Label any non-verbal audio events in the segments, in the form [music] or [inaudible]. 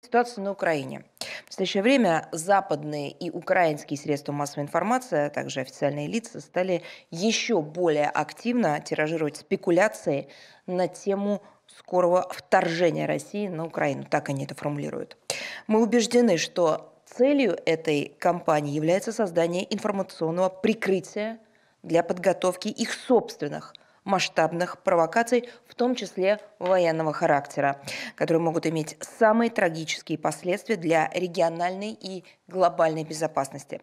Ситуация на Украине. В настоящее время западные и украинские средства массовой информации, а также официальные лица стали еще более активно тиражировать спекуляции на тему скорого вторжения России на Украину. Так они это формулируют. Мы убеждены, что целью этой кампании является создание информационного прикрытия для подготовки их собственных – масштабных провокаций, в том числе военного характера, которые могут иметь самые трагические последствия для региональной и глобальной безопасности.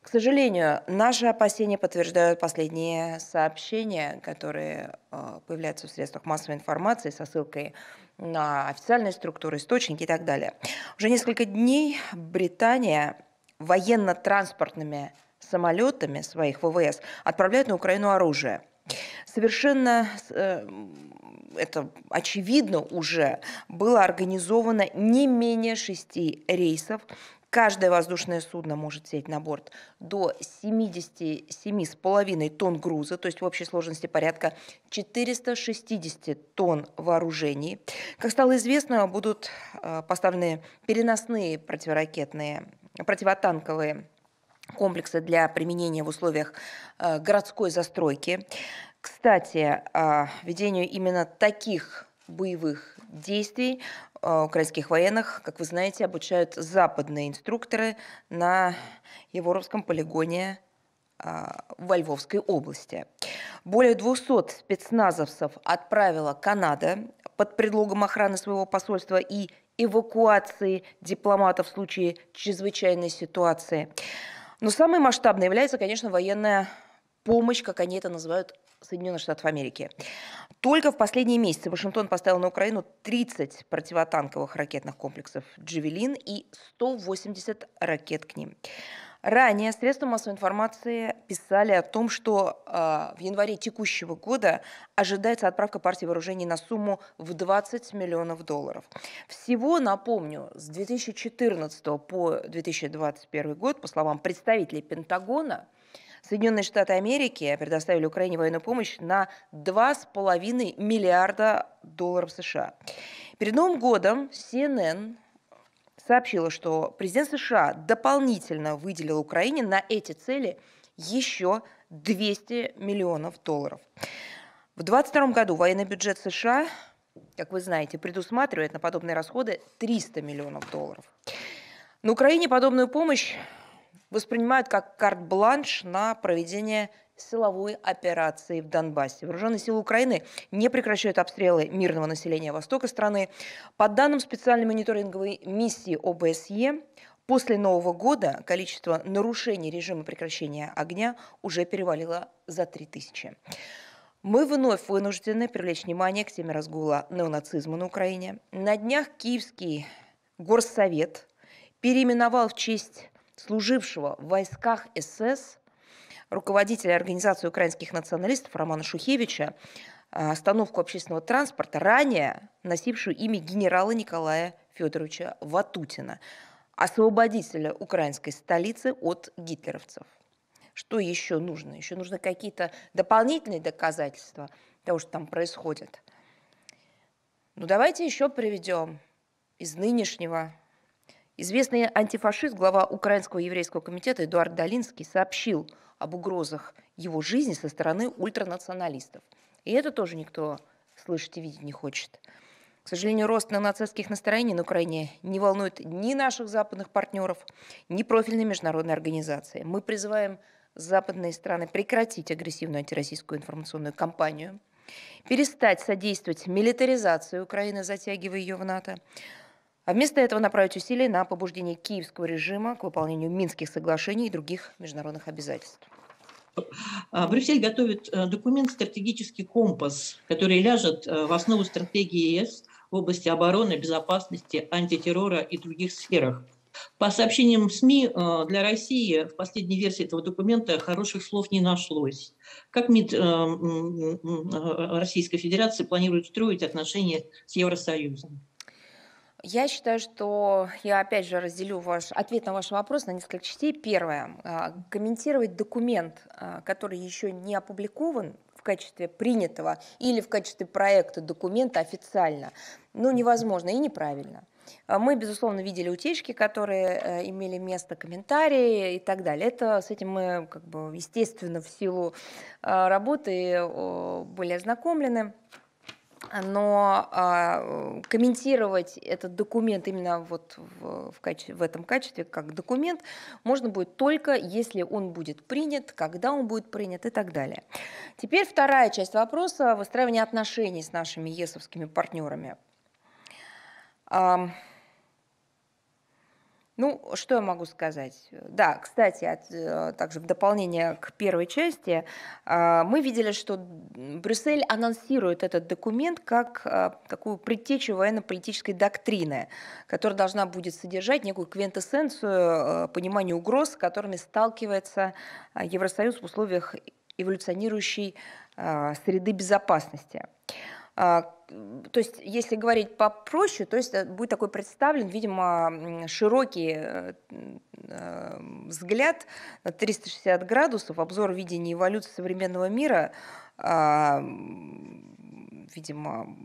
К сожалению, наши опасения подтверждают последние сообщения, которые э, появляются в средствах массовой информации со ссылкой на официальные структуры, источники и так далее. Уже несколько дней Британия военно-транспортными самолетами своих ВВС отправляют на Украину оружие совершенно э, это очевидно уже, было организовано не менее шести рейсов. Каждое воздушное судно может сеять на борт до 77,5 тонн груза, то есть в общей сложности порядка 460 тонн вооружений. Как стало известно, будут э, поставлены переносные противоракетные, противотанковые комплексы для применения в условиях э, городской застройки. Кстати, а, ведению именно таких боевых действий э, украинских военных, как вы знаете, обучают западные инструкторы на Еворовском полигоне а, во Львовской области. Более 200 спецназовцев отправила Канада под предлогом охраны своего посольства и эвакуации дипломатов в случае чрезвычайной ситуации. Но самой масштабной является, конечно, военная помощь, как они это называют, Соединенных Штатов Америки. Только в последние месяцы Вашингтон поставил на Украину 30 противотанковых ракетных комплексов «Джавелин» и 180 ракет к ним. Ранее средства массовой информации писали о том, что э, в январе текущего года ожидается отправка партии вооружений на сумму в 20 миллионов долларов. Всего, напомню, с 2014 по 2021 год, по словам представителей Пентагона, Соединенные Штаты Америки предоставили Украине военную помощь на 2,5 миллиарда долларов США. Перед Новым годом CNN сообщила, что президент США дополнительно выделил Украине на эти цели еще 200 миллионов долларов. В 2022 году военный бюджет США, как вы знаете, предусматривает на подобные расходы 300 миллионов долларов. На Украине подобную помощь воспринимают как карт-бланш на проведение силовой операции в Донбассе. Вооруженные силы Украины не прекращают обстрелы мирного населения востока страны. По данным специальной мониторинговой миссии ОБСЕ, после Нового года количество нарушений режима прекращения огня уже перевалило за 3000. Мы вновь вынуждены привлечь внимание к теме разгула неонацизма на Украине. На днях Киевский горсовет переименовал в честь служившего в войсках СС руководителя Организации украинских националистов Романа Шухевича а, остановку общественного транспорта, ранее носившую имя генерала Николая Федоровича Ватутина, освободителя украинской столицы от гитлеровцев. Что еще нужно? Еще нужны какие-то дополнительные доказательства того, что там происходит. Ну давайте еще приведем из нынешнего Известный антифашист, глава Украинского еврейского комитета Эдуард Долинский сообщил об угрозах его жизни со стороны ультранационалистов. И это тоже никто слышать и видеть не хочет. К сожалению, рост на нацистских настроений на Украине не волнует ни наших западных партнеров, ни профильные международные организации. Мы призываем западные страны прекратить агрессивную антироссийскую информационную кампанию, перестать содействовать милитаризации Украины, затягивая ее в НАТО, а вместо этого направить усилия на побуждение киевского режима к выполнению Минских соглашений и других международных обязательств. А, Брюссель готовит э, документ «Стратегический компас», который ляжет э, в основу стратегии ЕС в области обороны, безопасности, антитеррора и других сферах. По сообщениям СМИ, э, для России в последней версии этого документа хороших слов не нашлось. Как МИД Российской Федерации планирует строить отношения с Евросоюзом? Я считаю, что я опять же разделю ваш ответ на ваш вопрос на несколько частей. Первое. А, комментировать документ, а, который еще не опубликован в качестве принятого или в качестве проекта документа официально, ну, невозможно и неправильно. А, мы, безусловно, видели утечки, которые э, имели место, комментарии и так далее. Это с этим мы, как бы, естественно, в силу работы были ознакомлены но а, э, комментировать этот документ именно вот в, в, качестве, в этом качестве как документ можно будет только если он будет принят, когда он будет принят и так далее. Теперь вторая часть вопроса – выстраивание отношений с нашими ЕСовскими партнерами. А, ну, что я могу сказать? Да, кстати, от, э, также в дополнение к первой части, а, мы видели, что Брюссель анонсирует этот документ как а, такую предтечу военно-политической доктрины, которая должна будет содержать некую квинтэссенцию э, понимания угроз, с которыми сталкивается а, Евросоюз в условиях эволюционирующей среды безопасности то есть, если говорить попроще, то есть э, будет такой представлен, видимо, широкий э, э, взгляд на 360 градусов, обзор видения эволюции современного мира, а, видимо,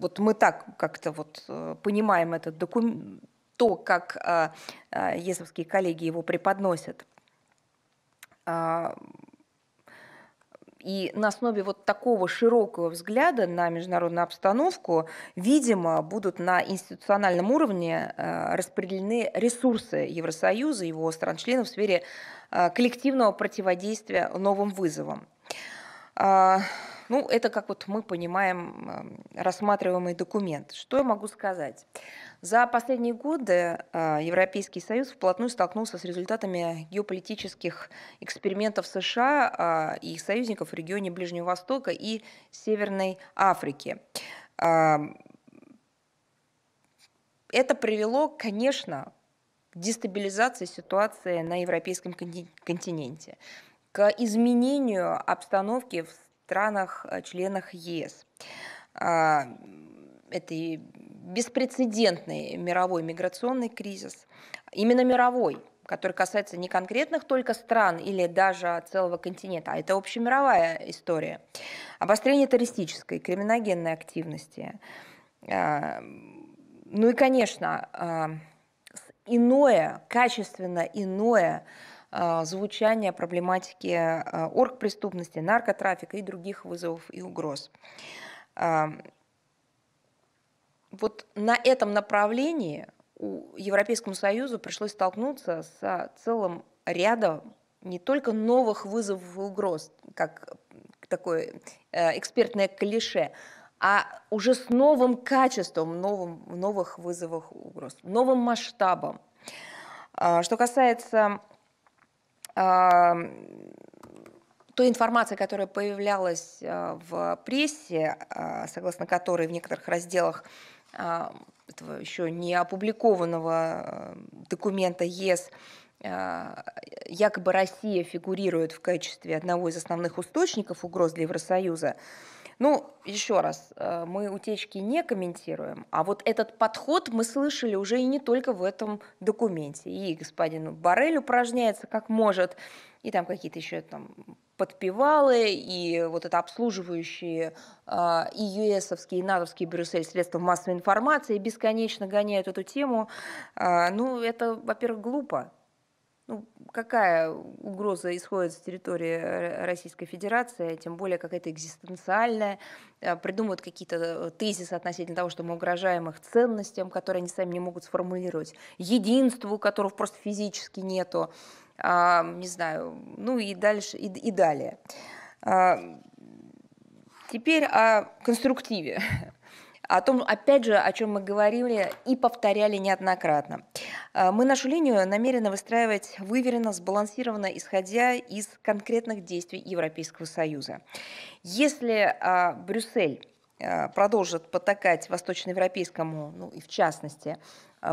вот мы так как-то вот понимаем этот документ, то, как есовские коллеги его преподносят. А, и на основе вот такого широкого взгляда на международную обстановку, видимо, будут на институциональном уровне э, распределены ресурсы Евросоюза, его стран-членов в сфере э, коллективного противодействия новым вызовам. А, ну, это как вот мы понимаем эм, рассматриваемый документ. Что я могу сказать? За последние годы э, Европейский Союз вплотную столкнулся с результатами геополитических экспериментов США э, и их союзников в регионе Ближнего Востока и Северной Африки. Эм, это привело, конечно, к дестабилизации ситуации на европейском континенте к изменению обстановки в странах-членах э, ЕС. А, это и беспрецедентный мировой миграционный кризис, именно мировой, который касается не конкретных только стран или даже целого континента, а это общемировая история. Обострение террористической, криминогенной активности. А, ну и, конечно, а, иное, качественно иное а, звучания проблематики а, оргпреступности, наркотрафика и других вызовов и угроз. Вот на этом направлении у Европейскому Союзу пришлось столкнуться с целым рядом не только новых вызовов и угроз, как такое э, экспертное клише, а уже с новым качеством новым, новых вызовах угроз, новым масштабом. А, что касается той информации, которая появлялась э, в прессе, а, согласно которой в некоторых разделах а, этого еще не опубликованного э, документа ЕС э, якобы Россия фигурирует в качестве одного из основных источников угроз для Евросоюза, ну, еще раз, э, мы утечки не комментируем, а вот этот подход мы слышали уже и не только в этом документе. И господин Барель упражняется как может, и там какие-то еще там подпевалы, и вот это обслуживающие э, и ЮЭСовские, и НАТОвские Брюссель средства массовой информации бесконечно гоняют эту тему. Э, ну, это, во-первых, глупо ну, какая угроза исходит с территории э, Российской Федерации, тем более какая-то экзистенциальная, э, придумывают какие-то тезисы относительно того, что мы угрожаем их ценностям, которые они сами не могут сформулировать, единству, которого просто физически нету, а, не знаю, ну и дальше, и, и далее. А, теперь о конструктиве [laughs] О том, опять же, о чем мы говорили и повторяли неоднократно. А, мы нашу линию намерены выстраивать выверенно, сбалансированно, исходя из конкретных действий Европейского Союза. Если а, Брюссель а, продолжит потакать восточноевропейскому, ну и в частности,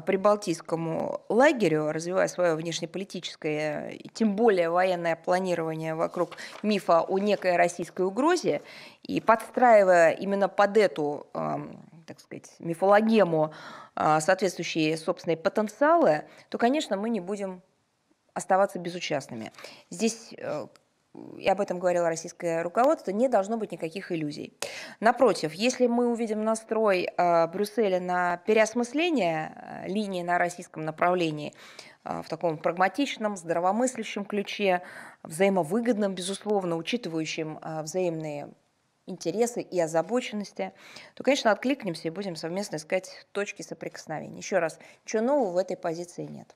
прибалтийскому лагерю, развивая свое внешнеполитическое, тем более военное планирование вокруг мифа о некой российской угрозе, и подстраивая именно под эту, эм, так сказать, мифологему э, соответствующие собственные потенциалы, то, конечно, мы не будем оставаться безучастными. Здесь и э, об этом говорило российское руководство, не должно быть никаких иллюзий. Напротив, если мы увидим настрой э, Брюсселя на переосмысление линии на российском направлении в таком прагматичном, здравомыслящем ключе, взаимовыгодном, безусловно, учитывающем взаимные интересы и озабоченности, то, конечно, откликнемся и будем совместно искать точки соприкосновения. Еще раз, что нового в этой позиции нет.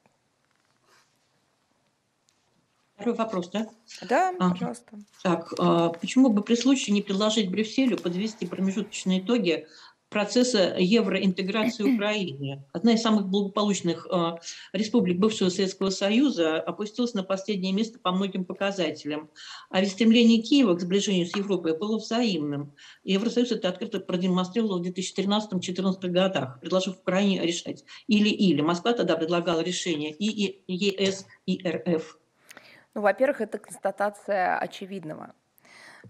Второй вопрос, да? Да, а, пожалуйста. Так, а, почему бы при случае не предложить Брюсселю подвести промежуточные итоги процесса евроинтеграции [clears throat] Украины. Одна из самых благополучных э, республик бывшего Советского Союза опустилась на последнее место по многим показателям. А ведь стремление Киева к сближению с Европой было взаимным. Евросоюз это открыто продемонстрировал в 2013-2014 годах, предложив Украине решать или-или. Москва тогда предлагала решение и ЕС, и РФ. Ну, во-первых, это констатация очевидного –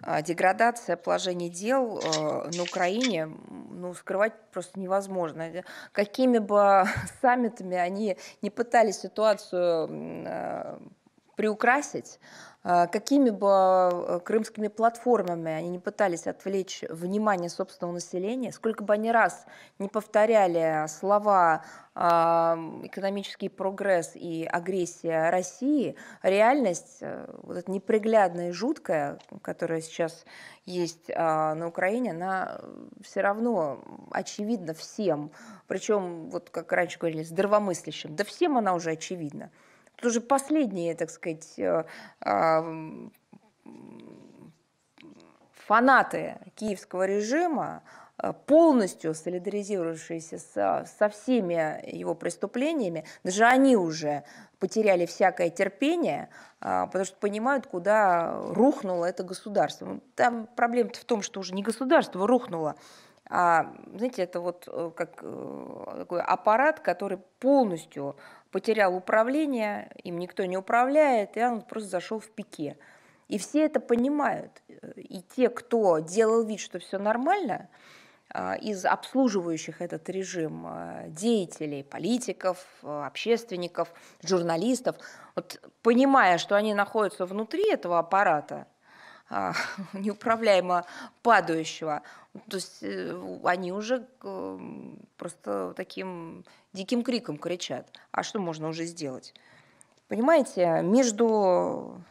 а, деградация положения дел э, на Украине, ну, скрывать просто невозможно. Э, какими бы [laughs] саммитами они не пытались ситуацию э, приукрасить, а, какими бы а, крымскими платформами они не пытались отвлечь внимание собственного населения, сколько бы они раз не повторяли слова а, экономический прогресс и агрессия России, реальность э, вот эта неприглядная и жуткая, которая сейчас есть на Украине, она все равно очевидна всем. Причем, вот как раньше говорили, здравомыслящим. Да всем она уже очевидна. Тоже последние, так сказать, э, а, фанаты киевского режима, э, полностью солидаризировавшиеся со, со всеми его преступлениями, даже они уже потеряли всякое терпение, а, потому что понимают, куда рухнуло это государство. Ну, там проблема-то в том, что уже не государство рухнуло, а, знаете, это вот э, как такой аппарат, который полностью потерял управление, им никто не управляет, и он просто зашел в пике. И все это понимают. И те, кто делал вид, что все нормально, а, из обслуживающих этот режим а, деятелей, политиков, а, общественников, журналистов, вот понимая, что они находятся внутри этого аппарата, а, [laughs] неуправляемо падающего. То есть э, они уже просто таким диким криком кричат. А что можно уже сделать? Понимаете, между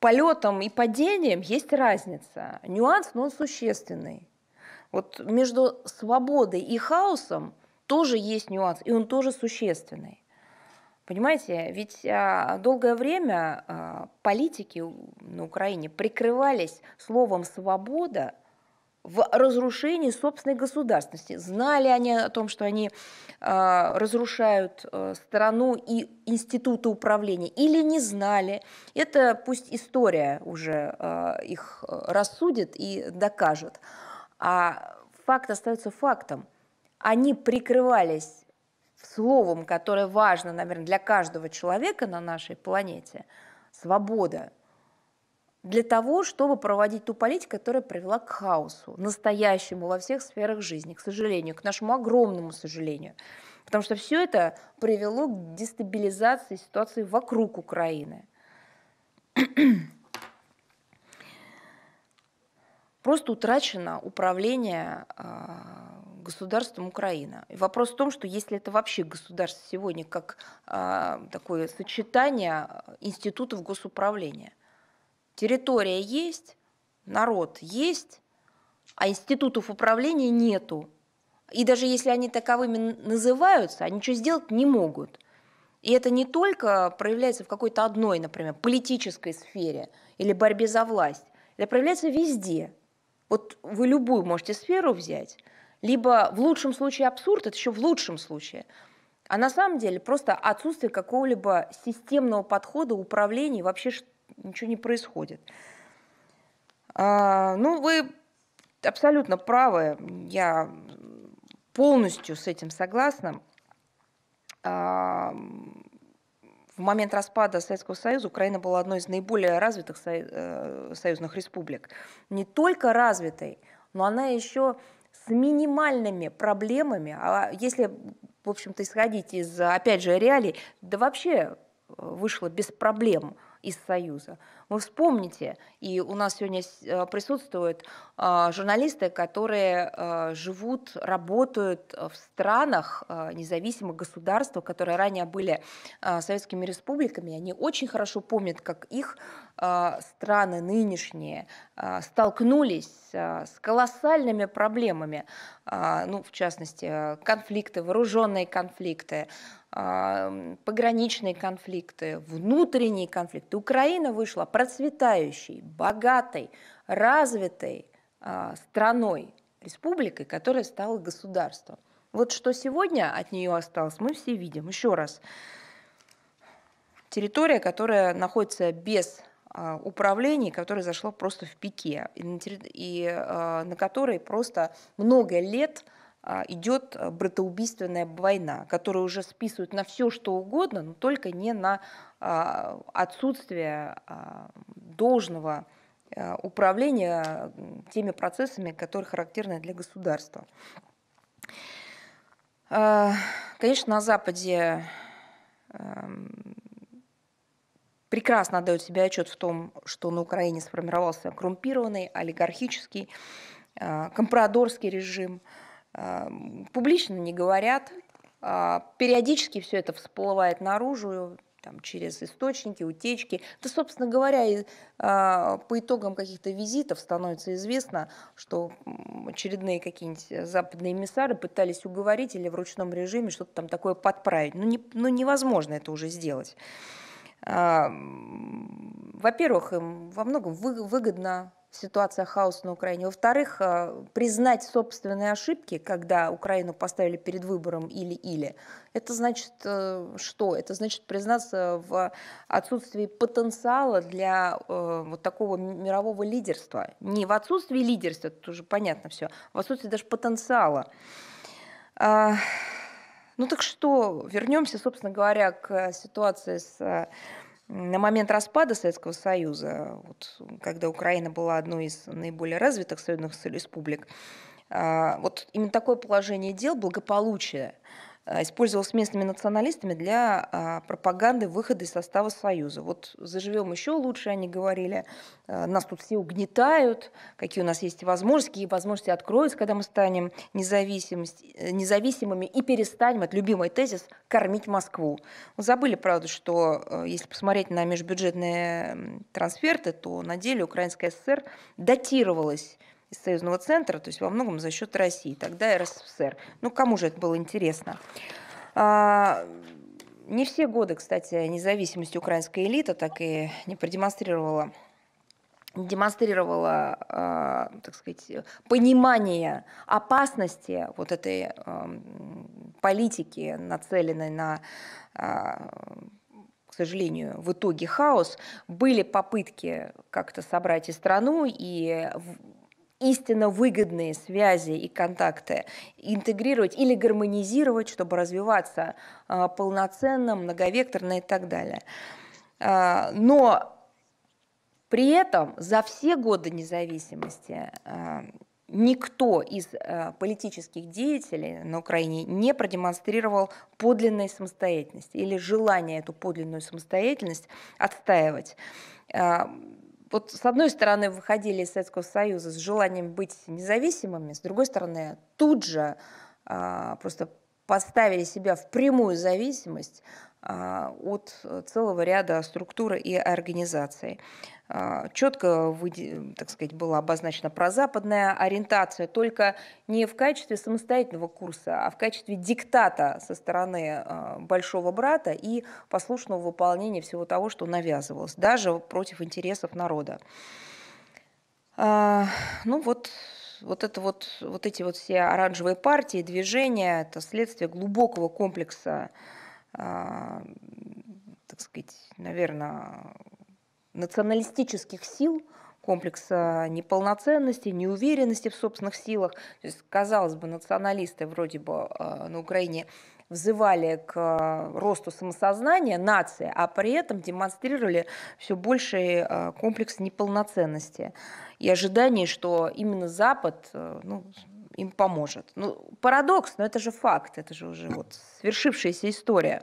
полетом и падением есть разница. Нюанс, но он существенный. Вот между свободой и хаосом тоже есть нюанс, и он тоже существенный. Понимаете, ведь а, долгое время а, политики на Украине прикрывались словом «свобода» в разрушении собственной государственности. Знали они о том, что они а, разрушают э, страну и институты управления, или не знали. Это пусть история уже их рассудит и докажет. А факт остается фактом. Они прикрывались словом, которое важно, наверное, для каждого человека на нашей планете, свобода, для того, чтобы проводить ту политику, которая привела к хаосу, настоящему во всех сферах жизни, к сожалению, к нашему огромному сожалению. Потому что все это привело к дестабилизации ситуации вокруг Украины. Просто утрачено управление а, государством Украина. И вопрос в том, что если это вообще государство сегодня как а, такое сочетание институтов госуправления, территория есть, народ есть, а институтов управления нету. И даже если они таковыми называются, они ничего сделать не могут. И это не только проявляется в какой-то одной, например, политической сфере или борьбе за власть. Это проявляется везде. Вот вы любую можете сферу взять, либо в лучшем случае абсурд, это еще в лучшем случае, а на самом деле просто отсутствие какого-либо системного подхода, управления, вообще ничего не происходит. А, ну, вы абсолютно правы, я полностью с этим согласна. А, в момент распада Советского Союза Украина была одной из наиболее развитых э, союзных республик. Не только развитой, но она еще с минимальными проблемами, а если, в общем-то, исходить из, опять же, реалий, да вообще э, вышло без проблем – из Союза. Вы вспомните, и у нас сегодня э, присутствуют а, журналисты, которые а, живут, работают э, в странах а, независимых государств, которые ранее были советскими республиками. Они очень хорошо помнят, как их страны нынешние столкнулись с колоссальными проблемами, ну, в частности, э, конфликты, вооруженные конфликты, а, пограничные конфликты, внутренние конфликты. Украина вышла процветающей, богатой, развитой а, страной, республикой, которая стала государством. Вот что сегодня от нее осталось, мы все видим. Еще раз, территория, которая находится без а, управлений, которое зашло просто в пике, и на, и, на которой просто много лет а, идет а, братоубийственная война, которую уже списывают на все, что угодно, но только не на а, отсутствие должного управления теми процессами, которые характерны для государства. Конечно, на Западе прекрасно отдает себе отчет в том, что на Украине сформировался коррумпированный, олигархический, компрадорский режим – а, публично не говорят. А, периодически все это всплывает наружу там, через источники, утечки. Да, собственно говоря, и, а, по итогам каких-то визитов становится известно, что очередные какие-нибудь э, западные эмиссары пытались уговорить или в ручном режиме что-то там такое подправить. Но ну, не, ну невозможно это уже сделать. А, во-первых, им во многом выгодна ситуация хаоса на Украине. Во-вторых, а, признать собственные ошибки, когда Украину поставили перед выбором или-или, это значит э, что? Это значит признаться в отсутствии потенциала для э, вот такого мирового лидерства. Не в отсутствии лидерства, это уже понятно все, а в отсутствии даже потенциала. Ну так что, вернемся, собственно говоря, к ситуации с э, на момент распада Советского Союза, вот, когда Украина была одной из наиболее развитых союзных республик, а, вот именно такое положение дел, благополучие а, использовалось местными националистами для а, пропаганды выхода из состава Союза. Вот заживем еще лучше, они говорили, а, нас тут все угнетают, какие у нас есть возможности, какие возможности откроются, когда мы станем э, независимыми и перестанем, это любимый тезис, кормить Москву. Ну, забыли, правда, что э, если посмотреть на межбюджетные трансферты, то на деле Украинская ССР датировалась из союзного центра, то есть во многом за счет России, тогда РСФСР. Ну, кому же это было интересно? А, не все годы, кстати, независимость украинской элиты так и не продемонстрировала демонстрировала, а, так сказать, понимание опасности вот этой политики, нацеленной на, а, к сожалению, в итоге хаос, были попытки как-то собрать и страну, и истинно выгодные связи и контакты интегрировать или гармонизировать, чтобы развиваться а, полноценно, многовекторно и так далее. А, но при этом за все годы независимости а, никто из политических деятелей на Украине не продемонстрировал подлинной самостоятельности или желание эту подлинную самостоятельность отстаивать вот с одной стороны выходили из Советского Союза с желанием быть независимыми, с другой стороны тут же а, просто поставили себя в прямую зависимость а, от э, целого ряда структур и организаций. А, Четко, так сказать, была обозначена прозападная ориентация, только не в качестве самостоятельного курса, а в качестве диктата со стороны а, большого брата и послушного выполнения всего того, что навязывалось, даже против интересов народа. Ну вот вот, это вот, вот эти вот все оранжевые партии, движения, это следствие глубокого комплекса, э, так сказать, наверное, националистических сил, комплекса неполноценности, неуверенности в собственных силах. То есть, казалось бы, националисты вроде бы а, на Украине взывали к э, росту самосознания нации, а при этом демонстрировали все больший э, комплекс неполноценности и ожиданий, что именно Запад э, ну, им поможет. Ну, парадокс, но это же факт, это же уже вот свершившаяся история.